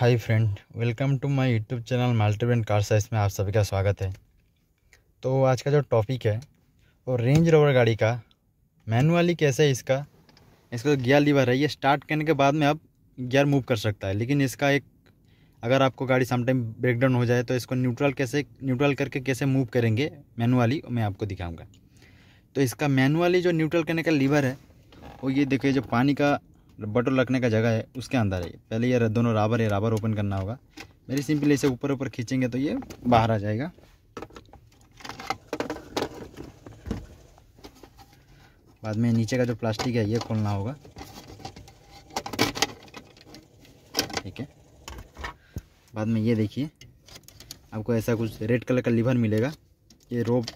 hi friend welcome to my YouTube channel brand car size में आप सभी का स्वागत है तो आज का जो टॉपिक है वो रेंज रोवर गाड़ी का मैनुअली कैसे है इसका इसका जो गियर लीवर है ये स्टार्ट करने के बाद में अब गियर मूव कर सकता है लेकिन इसका एक अगर आपको गाड़ी समटाइम ब्रेकडाउन हो जाए तो इसको न्यूट्रल कैसे न्यूट्रल करके कैसे मूव करेंगे मैनुअली मैं आपको दिखाऊँगा तो इसका मैनुअली जो न्यूट्रल करने का लीवर है वो ये देखिए जो पानी का बटन रखने का जगह है उसके अंदर है पहले ये दोनों राबर है राबर ओपन करना होगा मेरी सिंपली इसे ऊपर ऊपर खींचेंगे तो ये बाहर आ जाएगा बाद में नीचे का जो प्लास्टिक है ये खोलना होगा ठीक है बाद में ये देखिए आपको ऐसा कुछ रेड कलर का लीवर मिलेगा ये रोप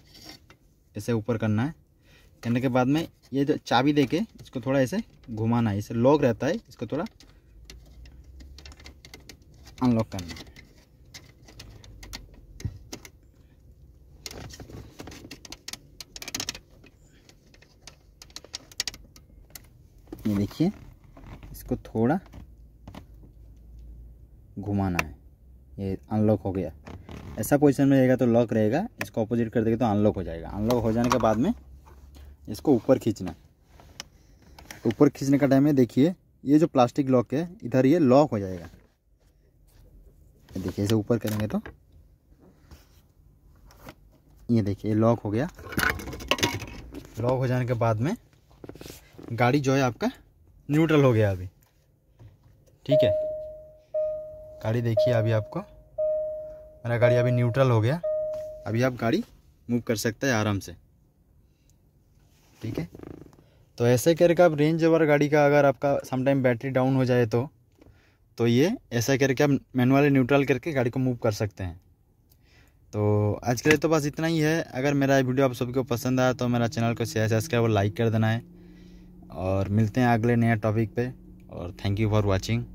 ऐसे ऊपर करना है करने के बाद में ये जो चाबी देके इसको थोड़ा ऐसे घुमाना है इसे लॉक रहता है इसको थोड़ा अनलॉक करना है ये देखिए इसको थोड़ा घुमाना है ये अनलॉक हो गया ऐसा पोजीशन में रहेगा तो लॉक रहेगा इसको अपोजिट कर देगा तो अनलॉक हो जाएगा अनलॉक हो जाने के बाद में इसको ऊपर खींचना ऊपर खींचने का टाइम है देखिए ये जो प्लास्टिक लॉक है इधर ये लॉक हो जाएगा देखिए इसे ऊपर करेंगे तो ये देखिए लॉक हो गया लॉक हो जाने के बाद में गाड़ी जो है आपका न्यूट्रल हो गया अभी ठीक है गाड़ी देखिए अभी आपको मेरा गाड़ी अभी न्यूट्रल हो गया अभी आप गाड़ी मूव कर सकते हैं आराम से ठीक है तो ऐसे करके आप रेंज ओवर गाड़ी का अगर आपका समटाइम बैटरी डाउन हो जाए तो तो ये ऐसा करके आप मैनुअली न्यूट्रल करके गाड़ी को मूव कर सकते हैं तो आज के लिए तो बस इतना ही है अगर मेरा ये वीडियो आप सबको पसंद आया तो मेरा चैनल को शेयर सब्सक्राइब और लाइक कर देना है और मिलते हैं अगले नया टॉपिक पे और थैंक यू फॉर वॉचिंग